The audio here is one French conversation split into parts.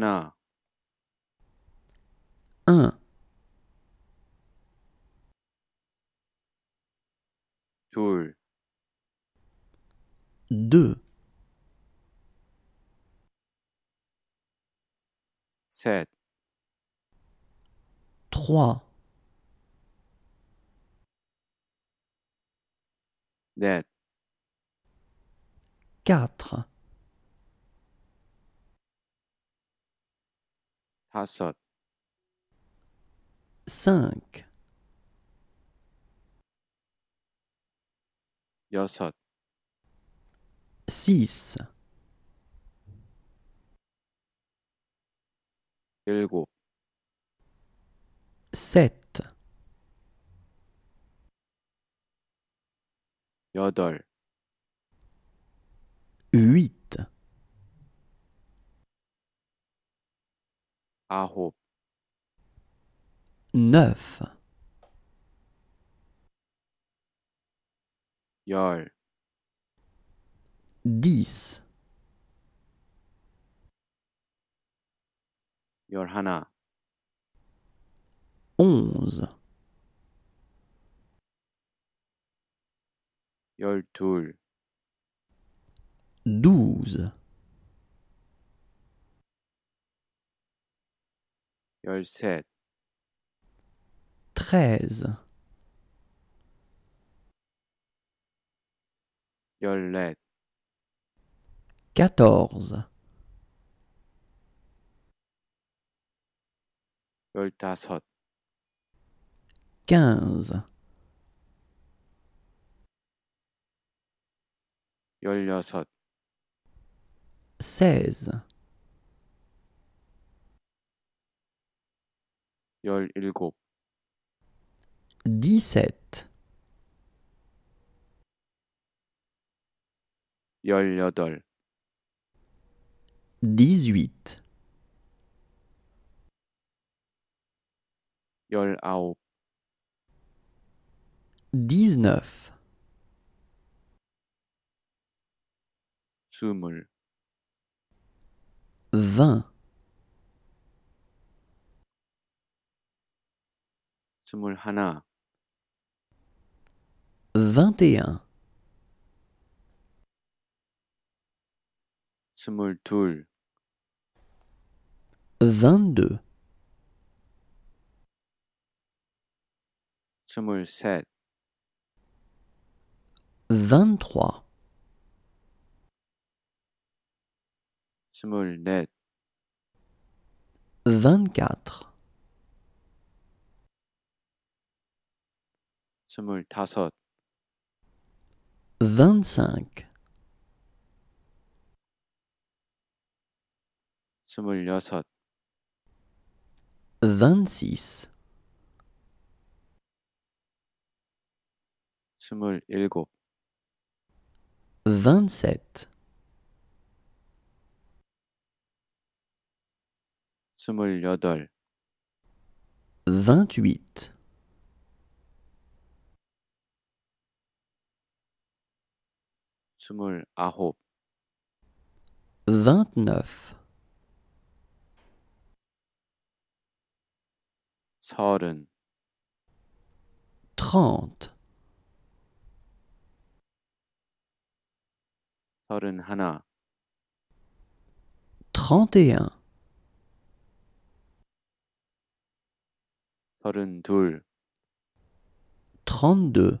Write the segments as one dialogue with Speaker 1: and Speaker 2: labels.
Speaker 1: un deux sept trois quatre 다섯
Speaker 2: 5 여섯 6 일곱 7 여덟 8 Neuf. 10 Dix. 11 Onze. Douze.
Speaker 1: 13 14
Speaker 2: 15 16 16 dix-sept, dix-huit, dix-neuf,
Speaker 1: vingt et un vingt-deux
Speaker 2: vingt-trois vingt-quatre 25 26 27 28 28 vingt-neuf trente trente et un 32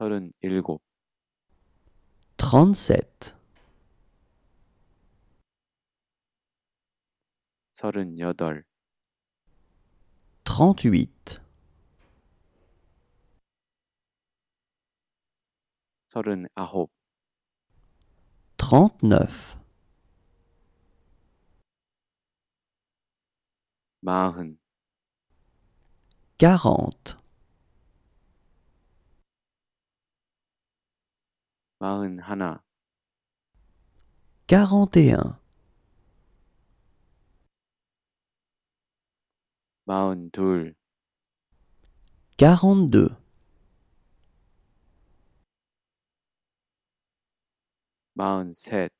Speaker 1: 서른일곱
Speaker 2: 37
Speaker 1: 서른여덟 38 서른아홉
Speaker 2: 39 마흔 40 quarante et un
Speaker 1: Maun doule quarante deux Maun sept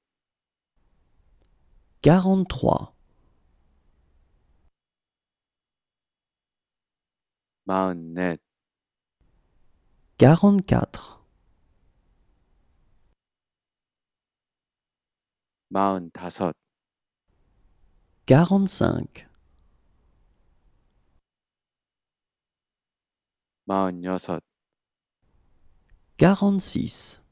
Speaker 2: quarante trois
Speaker 1: Maun net
Speaker 2: quarante quatre
Speaker 1: 마흔다섯
Speaker 2: 45
Speaker 1: 마흔여섯
Speaker 2: 46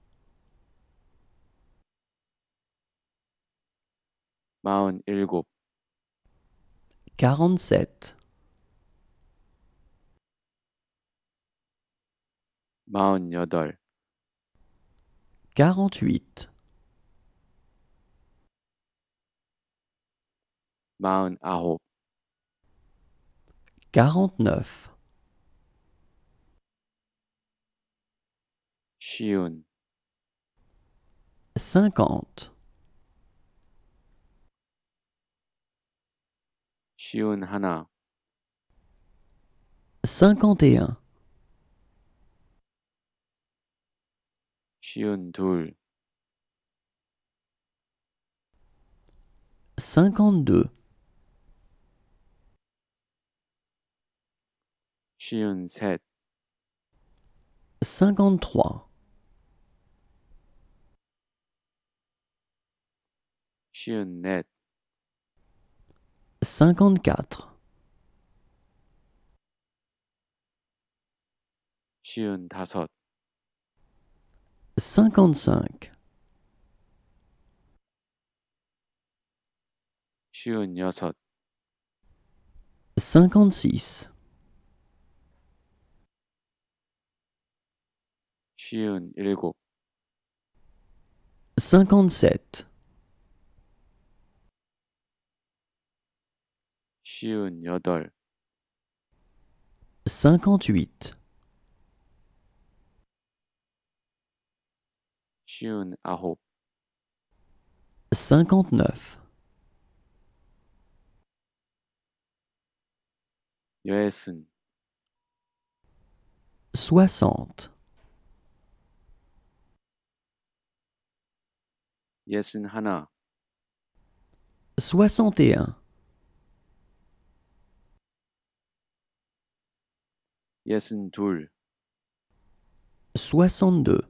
Speaker 1: 마흔일곱
Speaker 2: 47
Speaker 1: 마흔여덟
Speaker 2: 48
Speaker 1: Mahon-Haro.
Speaker 2: 49.
Speaker 1: Chioun.
Speaker 2: 50. Chioun 51.
Speaker 1: Chioun Doul.
Speaker 2: 52.
Speaker 1: 53
Speaker 2: 54
Speaker 1: 55 56
Speaker 2: Cinquante sept. Cinquante-huit. Cinquante-neuf.
Speaker 1: Chiun 예순 하나.
Speaker 2: soixante et un, soixante-deux, soixante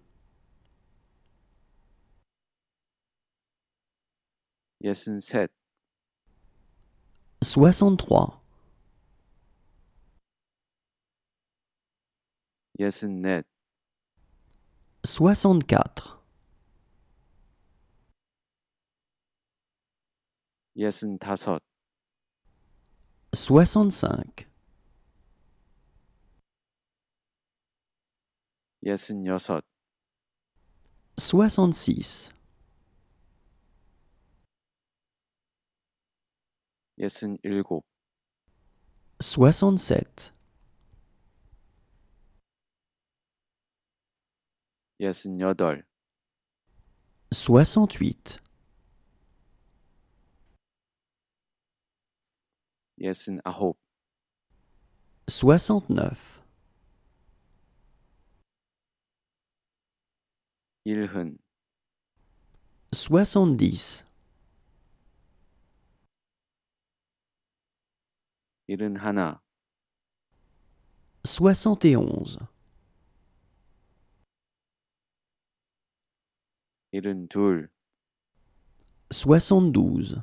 Speaker 2: soixante-quatre,
Speaker 1: 65 66 67
Speaker 2: 68
Speaker 1: 69. 일흔.
Speaker 2: 70.
Speaker 1: 일흔 하나.
Speaker 2: 71.
Speaker 1: 일흔 둘.
Speaker 2: 72.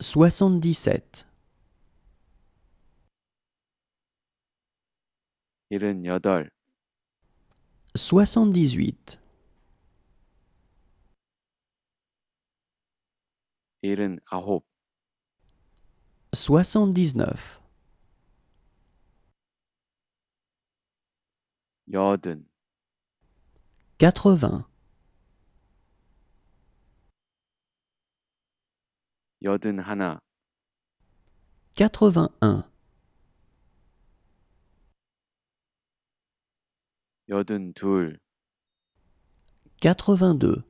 Speaker 2: soixante-dix-sept. soixante-dix-huit. soixante-dix-neuf. quatre-vingts.
Speaker 1: Quatre-vingt-un quatre-vingt-deux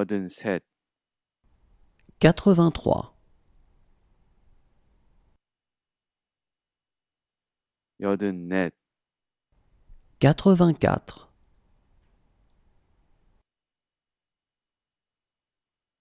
Speaker 1: Yoden sept
Speaker 2: quatre-vingt-trois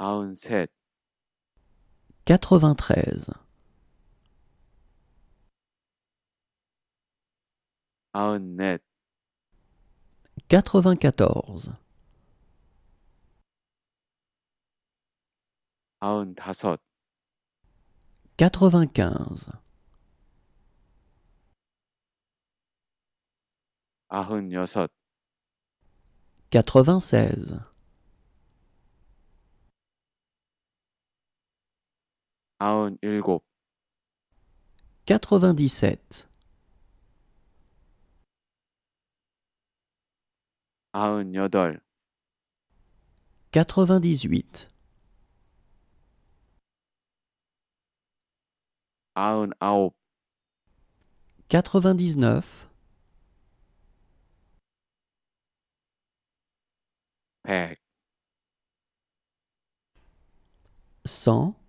Speaker 1: 93
Speaker 2: 94 95 96 97 98
Speaker 1: 99
Speaker 2: 100